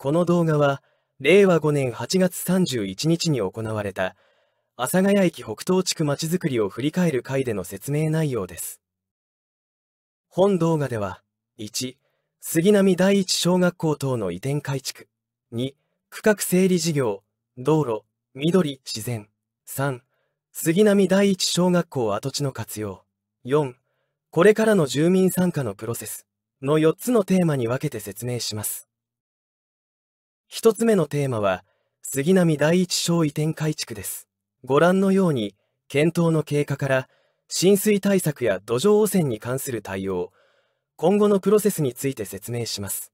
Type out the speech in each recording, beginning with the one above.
この動画は、令和5年8月31日に行われた、阿佐ヶ谷駅北東地区まちづくりを振り返る会での説明内容です。本動画では、1、杉並第一小学校等の移転改築、2、区画整理事業、道路、緑、自然、3、杉並第一小学校跡地の活用、4、これからの住民参加のプロセスの4つのテーマに分けて説明します。一つ目のテーマは、杉並第一小移転改築です。ご覧のように、検討の経過から、浸水対策や土壌汚染に関する対応、今後のプロセスについて説明します。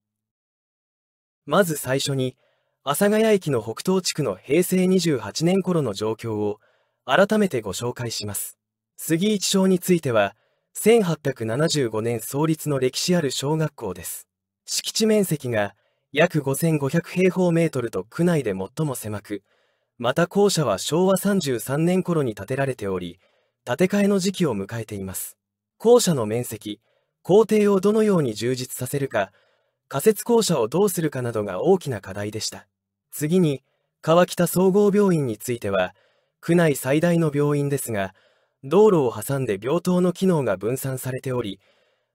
まず最初に、阿佐ヶ谷駅の北東地区の平成28年頃の状況を、改めてご紹介します。杉一小については、1875年創立の歴史ある小学校です。敷地面積が約5500平方メートルと区内で最も狭く、また校舎は昭和33年頃に建てられており、建て替えの時期を迎えています。校舎の面積、校庭をどのように充実させるか、仮設校舎をどうするかなどが大きな課題でした。次に、川北総合病院については、区内最大の病院ですが、道路を挟んで病棟の機能が分散されており、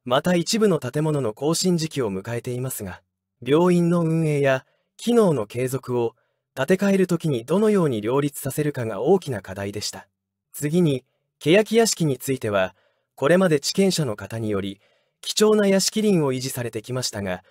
また一部の建物の更新時期を迎えていますが、病院の運営や機能の継続を建て替える時にどのように両立させるかが大きな課題でした。次に、欅屋敷については、これまで地権者の方により、貴重な屋敷林を維持されてきましたが、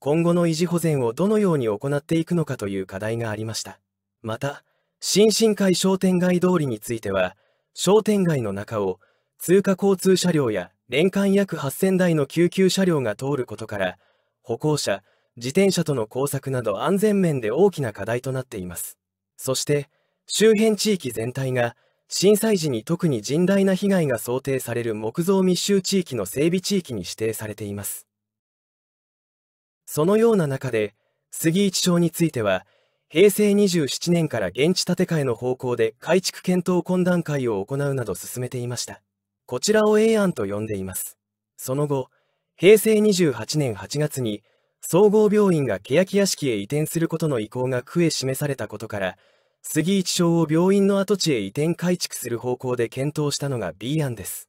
今後の維持保全をどのように行っていくのかという課題がありました。また、新進会商店街通りについては、商店街の中を通過交通車両や年間約8000台の救急車両が通ることから、歩行者、自転車との交錯など安全面で大きな課題となっています。そして、周辺地域全体が震災時に特に甚大な被害が想定される木造密集地域の整備地域に指定されています。そのような中で、杉一町については、平成27年から現地建て替えの方向で改築検討懇談会を行うなど進めていました。こちらを A 案と呼んでいます。その後、平成28年8月に総合病院が欅屋敷へ移転することの意向が区へ示されたことから、杉一町を病院の跡地へ移転改築する方向で検討したのが B 案です。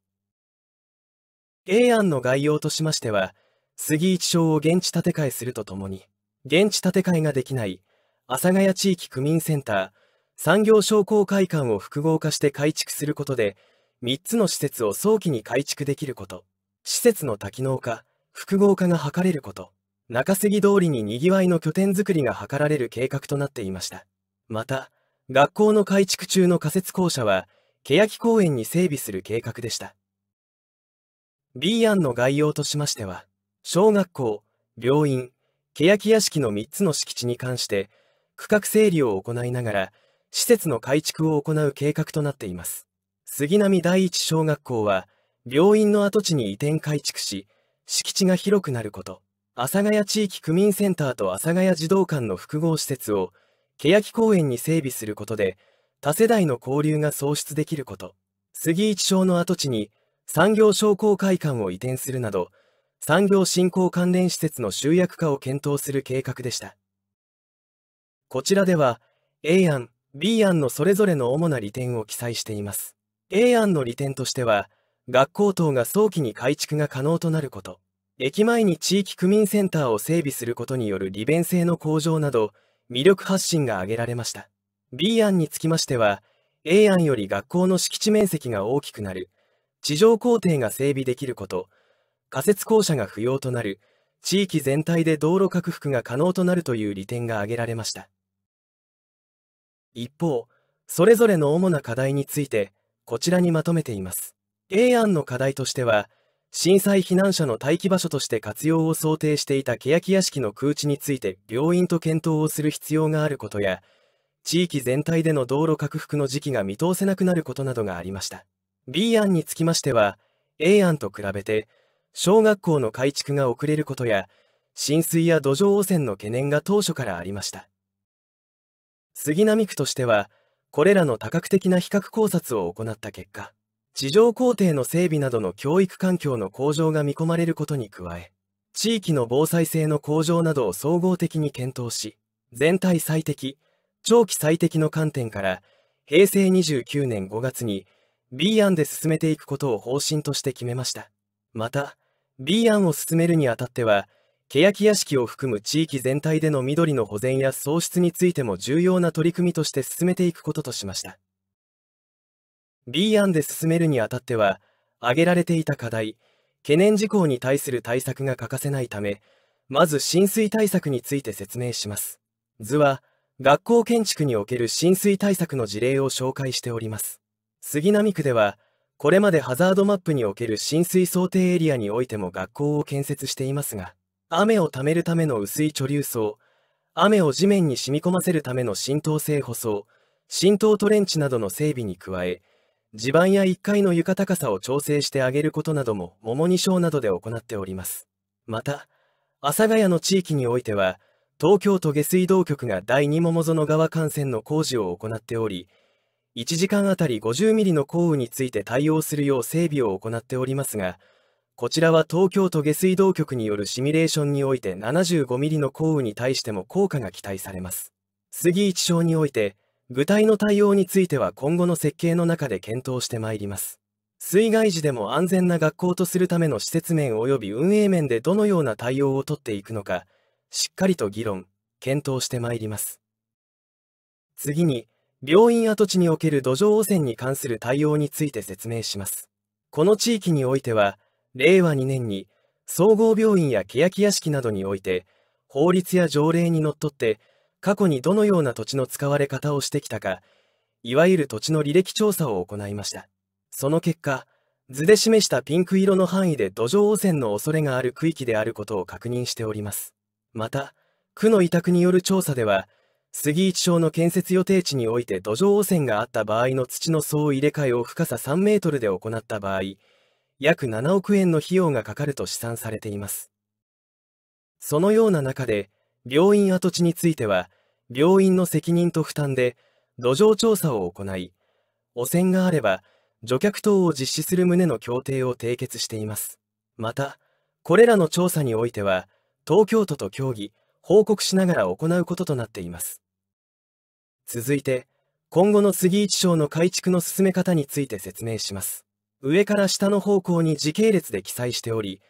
A 案の概要としましては、杉一町を現地建て替えするとともに、現地建て替えができない、阿佐ヶ谷地域区民センター、産業商工会館を複合化して改築することで、3つの施設を早期に改築できること、施設の多機能化、複合化が図れること、中杉通りに賑わいの拠点づくりが図られる計画となっていました。また、学校の改築中の仮設校舎は、欅公園に整備する計画でした。B 案の概要としましては、小学校、病院、欅屋敷の3つの敷地に関して、区画整理を行いながら、施設の改築を行う計画となっています。杉並第一小学校は、病院の跡地に移転改築し、敷地が広くなること。阿佐ヶ谷地域区民センターと阿佐ヶ谷児童館の複合施設を欅公園に整備することで多世代の交流が創出できること杉一町の跡地に産業商工会館を移転するなど産業振興関連施設の集約化を検討する計画でしたこちらでは A 案 B 案のそれぞれの主な利点を記載しています A 案の利点としては学校等が早期に改築が可能となること駅前に地域区民センターを整備することによる利便性の向上など、魅力発信が挙げられました。B 案につきましては、A 案より学校の敷地面積が大きくなる、地上工程が整備できること、仮設校舎が不要となる、地域全体で道路拡幅が可能となるという利点が挙げられました。一方、それぞれの主な課題について、こちらにまとめています。A 案の課題としては、震災避難者の待機場所として活用を想定していた欅屋敷の空地について病院と検討をする必要があることや、地域全体での道路拡幅の時期が見通せなくなることなどがありました。B 案につきましては、A 案と比べて、小学校の改築が遅れることや、浸水や土壌汚染の懸念が当初からありました。杉並区としては、これらの多角的な比較考察を行った結果、地上工程の整備などの教育環境の向上が見込まれることに加え、地域の防災性の向上などを総合的に検討し、全体最適、長期最適の観点から、平成29年5月に B 案で進めていくことを方針として決めました。また、B 案を進めるにあたっては、欅屋敷を含む地域全体での緑の保全や創出についても重要な取り組みとして進めていくこととしました。B 案で進めるにあたっては、挙げられていた課題、懸念事項に対する対策が欠かせないため、まず浸水対策について説明します。図は、学校建築における浸水対策の事例を紹介しております。杉並区では、これまでハザードマップにおける浸水想定エリアにおいても学校を建設していますが、雨をためるための薄い貯留層、雨を地面に染み込ませるための浸透性舗装、浸透トレンチなどの整備に加え、地盤や1階の床高さを調整してあげることなども桃二章などで行っております。また、阿佐ヶ谷の地域においては、東京都下水道局が第二桃園川幹線の工事を行っており、1時間あたり50ミリの降雨について対応するよう整備を行っておりますが、こちらは東京都下水道局によるシミュレーションにおいて75ミリの降雨に対しても効果が期待されます。杉一章において、具体の対応については今後の設計の中で検討してまいります。水害時でも安全な学校とするための施設面及び運営面でどのような対応をとっていくのか、しっかりと議論、検討してまいります。次に、病院跡地における土壌汚染に関する対応について説明します。この地域においては、令和2年に、総合病院や欅屋敷などにおいて、法律や条例にのっとって、過去にどのような土地の使われ方をしてきたか、いわゆる土地の履歴調査を行いました。その結果、図で示したピンク色の範囲で土壌汚染の恐れがある区域であることを確認しております。また、区の委託による調査では、杉一町の建設予定地において土壌汚染があった場合の土の層入れ替えを深さ3メートルで行った場合、約7億円の費用がかかると試算されています。そのような中で、病院跡地については、病院の責任と負担で土壌調査を行い、汚染があれば除却等を実施する旨の協定を締結しています。また、これらの調査においては、東京都と協議、報告しながら行うこととなっています。続いて、今後の杉一省の改築の進め方について説明します。上から下の方向に時系列で記載しており、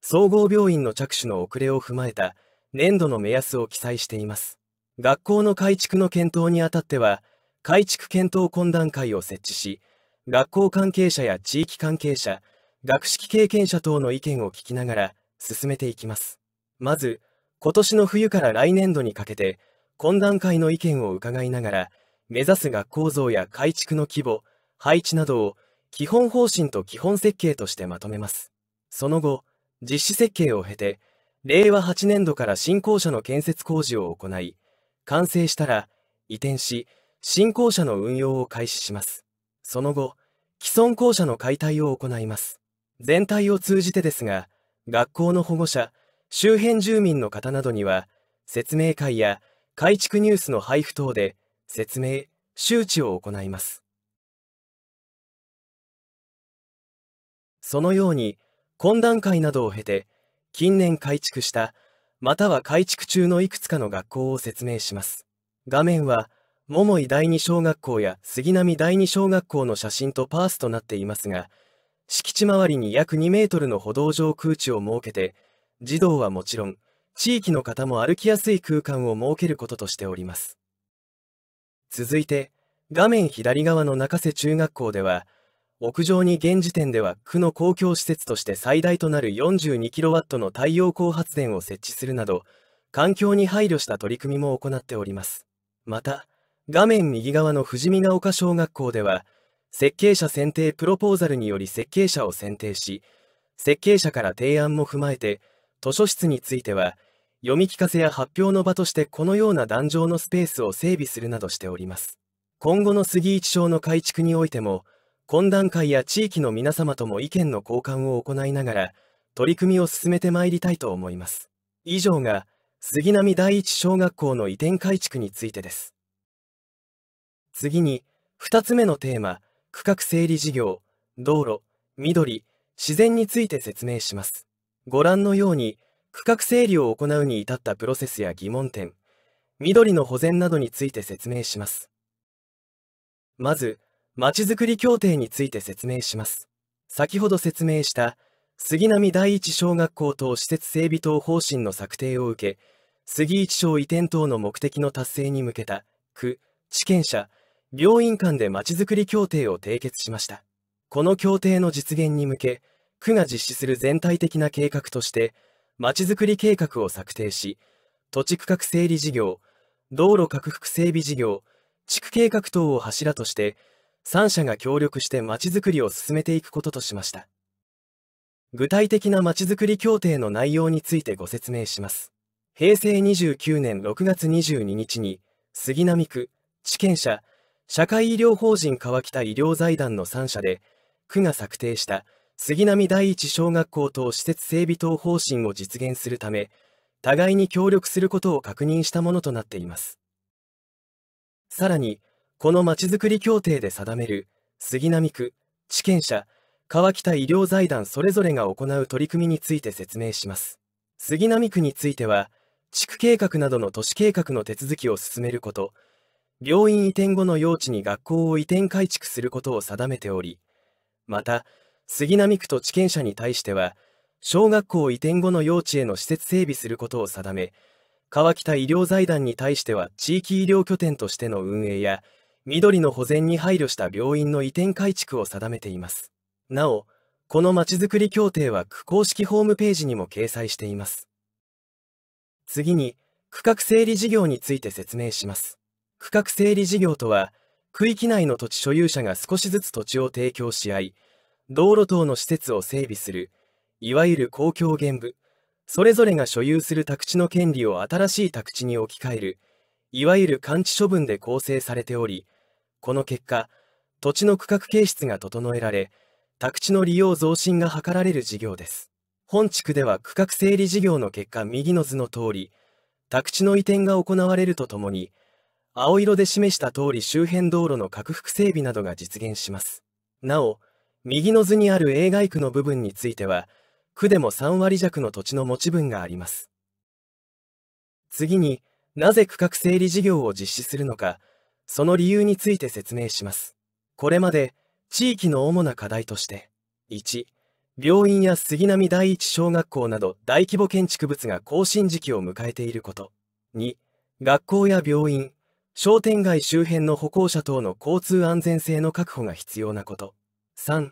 総合病院の着手の遅れを踏まえた粘土の目安を記載しています。学校の改築の検討にあたっては、改築検討懇談会を設置し、学校関係者や地域関係者、学識経験者等の意見を聞きながら進めていきます。まず、今年の冬から来年度にかけて、懇談会の意見を伺いながら、目指す学校像や改築の規模、配置などを基本方針と基本設計としてまとめます。その後、実施設計を経て、令和8年度から新校舎の建設工事を行い、完成したら移転し、新校舎の運用を開始します。その後、既存校舎の解体を行います。全体を通じてですが、学校の保護者、周辺住民の方などには、説明会や改築ニュースの配布等で説明、周知を行います。そのように、懇談会などを経て、近年改築した、または改築中のいくつかの学校を説明します。画面は、桃井第二小学校や杉並第二小学校の写真とパースとなっていますが、敷地周りに約2メートルの歩道上空地を設けて、児童はもちろん、地域の方も歩きやすい空間を設けることとしております。続いて、画面左側の中瀬中学校では、屋上に現時点では区の公共施設として最大となる 42kW の太陽光発電を設置するなど環境に配慮した取り組みも行っておりますまた画面右側の富士見ヶ丘小学校では設計者選定プロポーザルにより設計者を選定し設計者から提案も踏まえて図書室については読み聞かせや発表の場としてこのような壇上のスペースを整備するなどしております今後の杉一町の改築においても懇談会や地域の皆様とも意見の交換を行いながら、取り組みを進めてまいりたいと思います。以上が、杉並第一小学校の移転改築についてです。次に、2つ目のテーマ、区画整理事業、道路、緑、自然について説明します。ご覧のように、区画整理を行うに至ったプロセスや疑問点、緑の保全などについて説明します。まず、まちづくり協定について説明します。先ほど説明した杉並第一小学校等施設整備等方針の策定を受け、杉一小移転等の目的の達成に向けた区、地権者、病院間でまちづくり協定を締結しました。この協定の実現に向け、区が実施する全体的な計画として、まちづくり計画を策定し、土地区画整理事業、道路拡幅整備事業、地区計画等を柱として、3社が協力してまちづくりを進めていくこととしました。具体的なまちづくり協定の内容についてご説明します。平成29年6月22日に、杉並区、地権者、社会医療法人川北医療財団の3社で、区が策定した杉並第一小学校等施設整備等方針を実現するため、互いに協力することを確認したものとなっています。さらに、このまちづくり協定で定める杉並区、地権者、川北医療財団それぞれが行う取り組みについて説明します。杉並区については、地区計画などの都市計画の手続きを進めること、病院移転後の用地に学校を移転改築することを定めており、また、杉並区と地権者に対しては、小学校移転後の用地への施設整備することを定め、川北医療財団に対しては地域医療拠点としての運営や、緑の保全に配慮した病院の移転改築を定めています。なお、このまちづくり協定は区公式ホームページにも掲載しています。次に、区画整理事業について説明します。区画整理事業とは、区域内の土地所有者が少しずつ土地を提供し合い、道路等の施設を整備する、いわゆる公共現部、それぞれが所有する宅地の権利を新しい宅地に置き換える、いわゆる完治処分で構成されており、この結果、土地の区画形質が整えられ、宅地の利用増進が図られる事業です。本地区では区画整理事業の結果右の図の通り、宅地の移転が行われるとともに、青色で示した通り周辺道路の拡幅整備などが実現します。なお、右の図にある映外区の部分については、区でも3割弱の土地の持ち分があります。次になぜ区画整理事業を実施するのか、その理由について説明します。これまで、地域の主な課題として、1、病院や杉並第一小学校など大規模建築物が更新時期を迎えていること、2、学校や病院、商店街周辺の歩行者等の交通安全性の確保が必要なこと、3、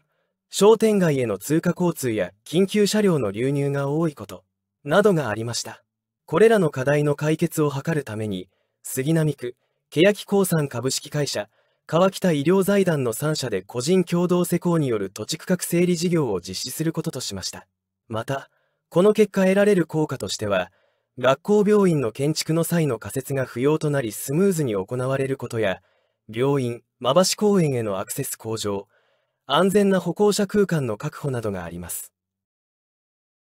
商店街への通過交通や緊急車両の流入が多いこと、などがありました。これらの課題の解決を図るために、杉並区、欅興産株式会社、川北医療財団の3社で個人共同施工による土地区画整理事業を実施することとしました。また、この結果得られる効果としては、学校病院の建築の際の仮設が不要となりスムーズに行われることや、病院、馬橋公園へのアクセス向上、安全な歩行者空間の確保などがあります。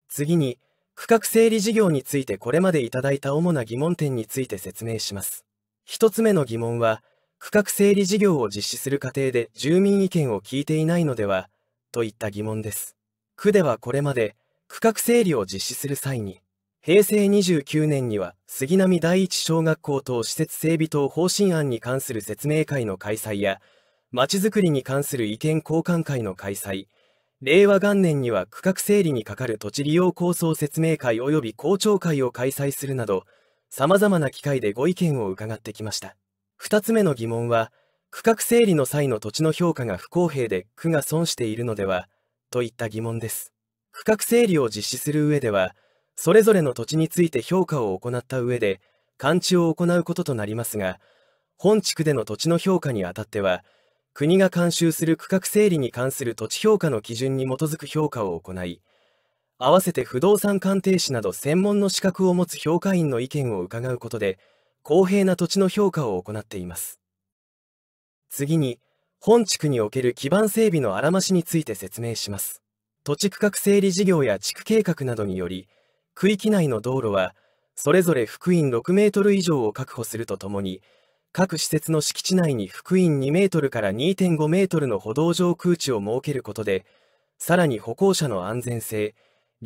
次に、区画整理事業についてこれまでいただいた主な疑問点について説明します。一つ目の疑問は、区画整理事業を実施する過程で住民意見を聞いていないのでは、といった疑問です。区ではこれまで、区画整理を実施する際に、平成29年には杉並第一小学校等施設整備等方針案に関する説明会の開催や、まちづくりに関する意見交換会の開催、令和元年には区画整理に係る土地利用構想説明会及び公聴会を開催するなど、様々な機会でご意見を伺ってきました。2つ目の疑問は、区画整理の際の土地の評価が不公平で区が損しているのでは、といった疑問です。区画整理を実施する上では、それぞれの土地について評価を行った上で、勘地を行うこととなりますが、本地区での土地の評価にあたっては、国が監修する区画整理に関する土地評価の基準に基づく評価を行い、合わせて不動産鑑定士など専門の資格を持つ評価員の意見を伺うことで、公平な土地の評価を行っています。次に、本地区における基盤整備のあらましについて説明します。土地区画整理事業や地区計画などにより、区域内の道路は、それぞれ福音6メートル以上を確保するとともに、各施設の敷地内に福音2メートルから2.5メートルの歩道上空地を設けることで、さらに歩行者の安全性、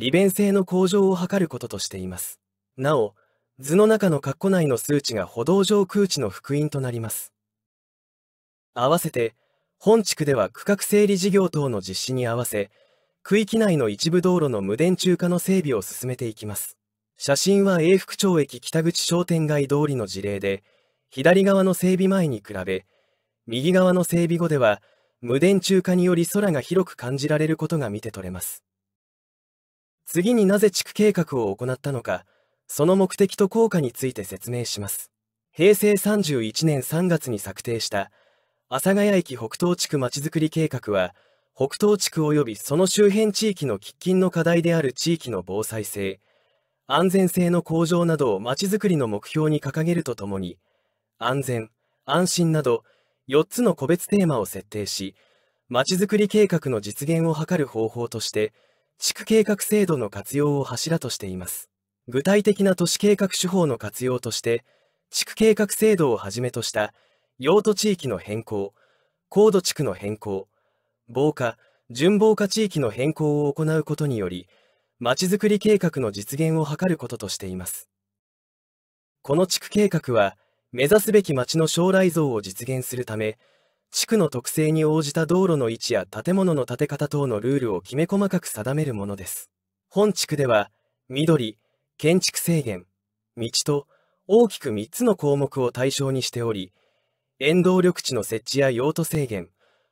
利便性の向上を図ることとしています。なお、図の中の括弧内の数値が歩道上空地の福音となります。合わせて、本地区では区画整理事業等の実施に合わせ、区域内の一部道路の無電柱化の整備を進めていきます。写真は永福町駅北口商店街通りの事例で、左側の整備前に比べ、右側の整備後では、無電柱化により空が広く感じられることが見て取れます。次になぜ地区計画を行ったのか、その目的と効果について説明します。平成31年3月に策定した阿佐ヶ谷駅北東地区まちづくり計画は、北東地区及びその周辺地域の喫緊の課題である地域の防災性、安全性の向上などをまちづくりの目標に掲げるとともに、安全、安心など4つの個別テーマを設定し、まちづくり計画の実現を図る方法として、地区計画制度の活用を柱としています。具体的な都市計画手法の活用として、地区計画制度をはじめとした用途地域の変更、高度地区の変更、防火、純防火地域の変更を行うことにより、まちづくり計画の実現を図ることとしています。この地区計画は、目指すべき町の将来像を実現するため、地区の特性に応じた道路の位置や建物の建て方等のルールをきめ細かく定めるものです。本地区では、緑、建築制限、道と大きく3つの項目を対象にしており、沿道緑地の設置や用途制限、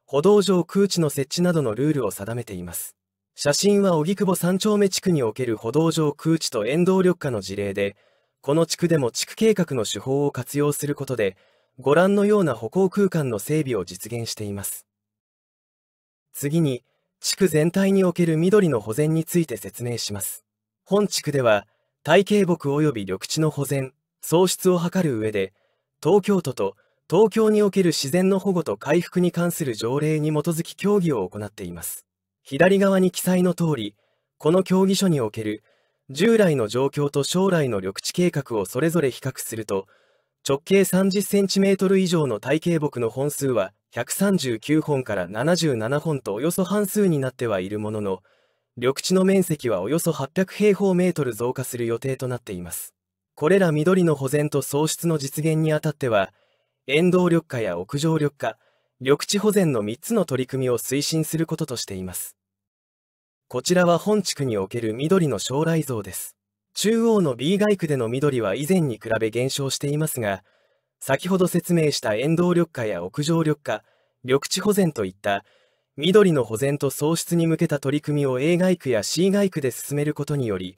歩道上空地の設置などのルールを定めています。写真は荻窪三丁目地区における歩道上空地と沿道緑化の事例で、この地区でも地区計画の手法を活用することで、ご覧のような歩行空間の整備を実現しています。次に、地区全体における緑の保全について説明します。本地区では、体系木及び緑地の保全、創出を図る上で、東京都と東京における自然の保護と回復に関する条例に基づき協議を行っています。左側に記載の通り、この協議書における従来の状況と将来の緑地計画をそれぞれ比較すると、直径 30cm 以上の体形木の本数は139本から77本とおよそ半数になってはいるものの、緑地の面積はおよそ800平方メートル増加する予定となっています。これら緑の保全と創出の実現にあたっては、沿道緑化や屋上緑化、緑地保全の3つの取り組みを推進することとしています。こちらは本地区における緑の将来像です。中央の B 街区での緑は以前に比べ減少していますが、先ほど説明した沿道緑化や屋上緑化、緑地保全といった緑の保全と創出に向けた取り組みを A 外区や C 街区で進めることにより、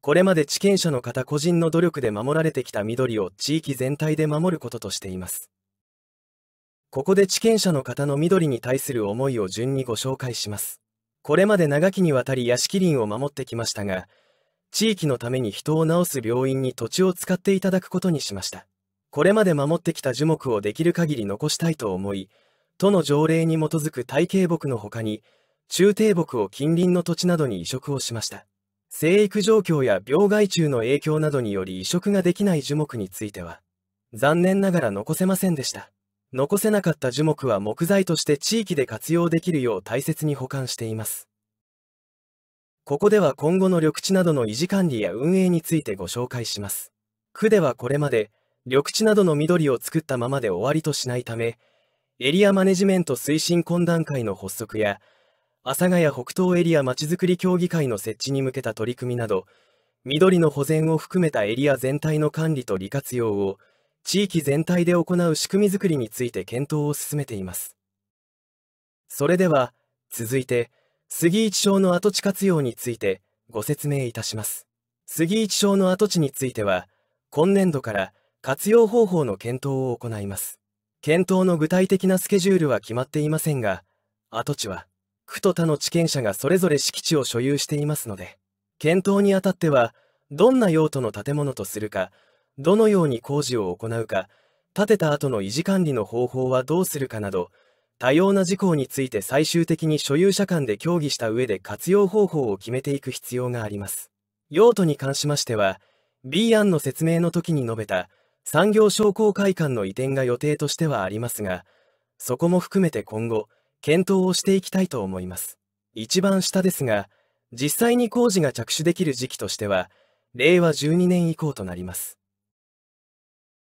これまで地権者の方個人の努力で守られてきた緑を地域全体で守ることとしています。ここで地権者の方の緑に対する思いを順にご紹介します。これまで長きにわたり屋敷林を守ってきましたが、地域のために人を治す病院に土地を使っていただくことにしました。これまで守ってきた樹木をできる限り残したいと思い、都の条例に基づく大系木の他に、中低木を近隣の土地などに移植をしました。生育状況や病害虫の影響などにより移植ができない樹木については、残念ながら残せませんでした。残せなかった樹木は木材として地域で活用できるよう大切に保管しています。ここでは今後の緑地などの維持管理や運営についてご紹介します。区ではこれまで、緑地などの緑を作ったままで終わりとしないため、エリアマネジメント推進懇談会の発足や、阿佐ヶ谷北東エリアまちづくり協議会の設置に向けた取り組みなど、緑の保全を含めたエリア全体の管理と利活用を、地域全体で行う仕組みづくりについて検討を進めています。それでは、続いて、杉一町の跡地活用についてご説明いたします。杉一町の跡地については、今年度から活用方法の検討を行います。検討の具体的なスケジュールは決まっていませんが、跡地は、区と他の地権者がそれぞれ敷地を所有していますので、検討にあたっては、どんな用途の建物とするか、どのように工事を行うか、建てた後の維持管理の方法はどうするかなど、多様な事項について最終的に所有者間で協議した上で活用方法を決めていく必要があります。用途に関しましては、B 案の説明の時に述べた産業商工会館の移転が予定としてはありますが、そこも含めて今後、検討をしていきたいと思います。一番下ですが、実際に工事が着手できる時期としては、令和12年以降となります。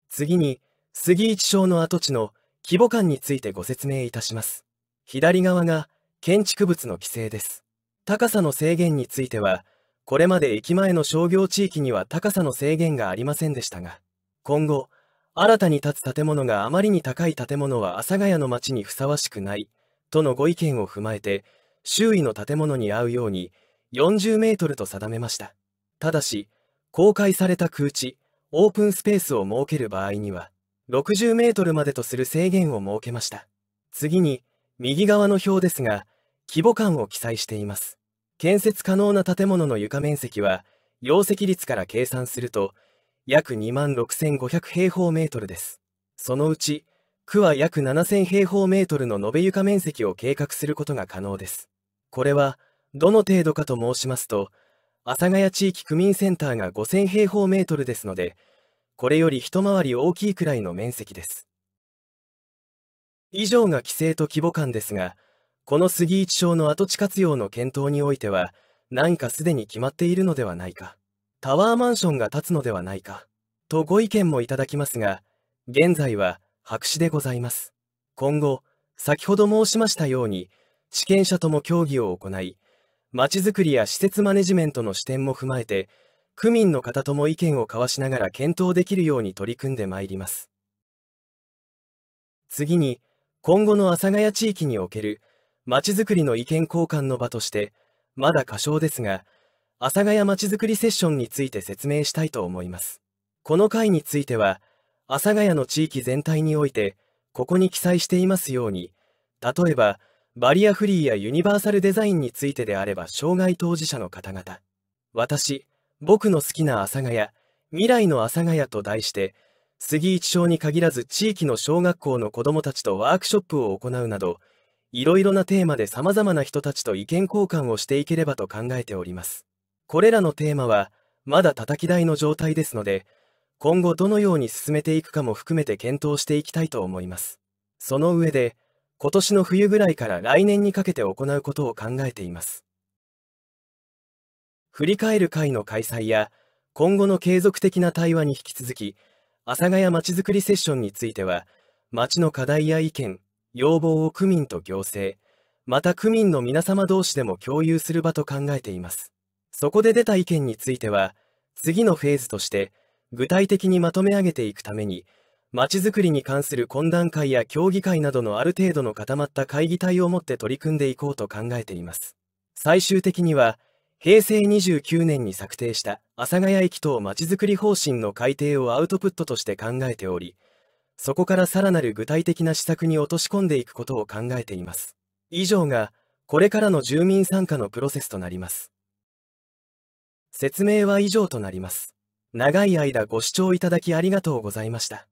次に、杉一省の跡地の規模感についてご説明いたします。左側が建築物の規制です。高さの制限については、これまで駅前の商業地域には高さの制限がありませんでしたが、今後、新たに建つ建物があまりに高い建物は阿佐ヶ谷の町にふさわしくない、とのご意見を踏まえて、周囲の建物に合うように40メートルと定めました。ただし、公開された空地、オープンスペースを設ける場合には、60メートルまでとする制限を設けました。次に、右側の表ですが、規模感を記載しています。建設可能な建物の床面積は、容積率から計算すると、約26,500平方メートルです。そのうち、区は約7,000平方メートルの延べ床面積を計画することが可能です。これは、どの程度かと申しますと、阿佐ヶ谷地域区民センターが5,000平方メートルですので、これより一回り大きいくらいの面積です。以上が規制と規模感ですが、この杉一町の跡地活用の検討においては、何かすでに決まっているのではないか、タワーマンションが建つのではないか、とご意見もいただきますが、現在は白紙でございます。今後、先ほど申しましたように、地権者とも協議を行い、まちづくりや施設マネジメントの視点も踏まえて、区民の方とも意見を交わしながら検討できるように取り組んでまいります。次に、今後の阿佐ヶ谷地域における、まちづくりの意見交換の場として、まだ過小ですが、阿佐ヶ谷まちづくりセッションについて説明したいと思います。この回については、阿佐ヶ谷の地域全体において、ここに記載していますように、例えば、バリアフリーやユニバーサルデザインについてであれば障害当事者の方々、私、僕の好きな阿佐ヶ谷、未来の阿佐ヶ谷と題して、杉一町に限らず地域の小学校の子どもたちとワークショップを行うなど、いろいろなテーマで様々な人たちと意見交換をしていければと考えております。これらのテーマは、まだ叩き台の状態ですので、今後どのように進めていくかも含めて検討していきたいと思います。その上で、今年の冬ぐらいから来年にかけて行うことを考えています。振り返る会の開催や、今後の継続的な対話に引き続き、阿佐ヶ谷まちづくりセッションについては、町の課題や意見、要望を区民と行政、また区民の皆様同士でも共有する場と考えています。そこで出た意見については、次のフェーズとして、具体的にまとめ上げていくために、まちづくりに関する懇談会や協議会などのある程度の固まった会議体をもって取り組んでいこうと考えています。最終的には、平成29年に策定した阿佐ヶ谷駅等まちづくり方針の改定をアウトプットとして考えており、そこからさらなる具体的な施策に落とし込んでいくことを考えています。以上が、これからの住民参加のプロセスとなります。説明は以上となります。長い間ご視聴いただきありがとうございました。